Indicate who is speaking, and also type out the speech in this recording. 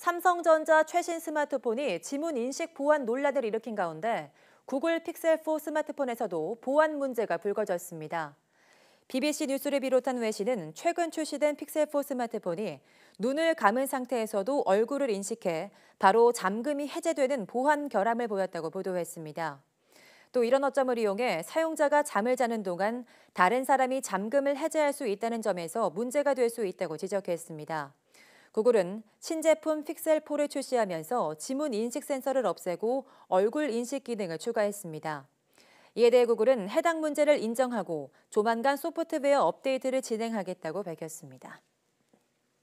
Speaker 1: 삼성전자 최신 스마트폰이 지문 인식 보안 논란을 일으킨 가운데 구글 픽셀4 스마트폰에서도 보안 문제가 불거졌습니다. BBC 뉴스를 비롯한 외신은 최근 출시된 픽셀4 스마트폰이 눈을 감은 상태에서도 얼굴을 인식해 바로 잠금이 해제되는 보안 결함을 보였다고 보도했습니다. 또 이런 어점을 이용해 사용자가 잠을 자는 동안 다른 사람이 잠금을 해제할 수 있다는 점에서 문제가 될 수 있다고 지적했습니다. 구글은 신제품 픽셀4를 출시하면서 지문 인식 센서를 없애고 얼굴 인식 기능을 추가했습니다. 이에 대해 구글은 해당 문제를 인정하고 조만간 소프트웨어 업데이트를 진행하겠다고 밝혔습니다.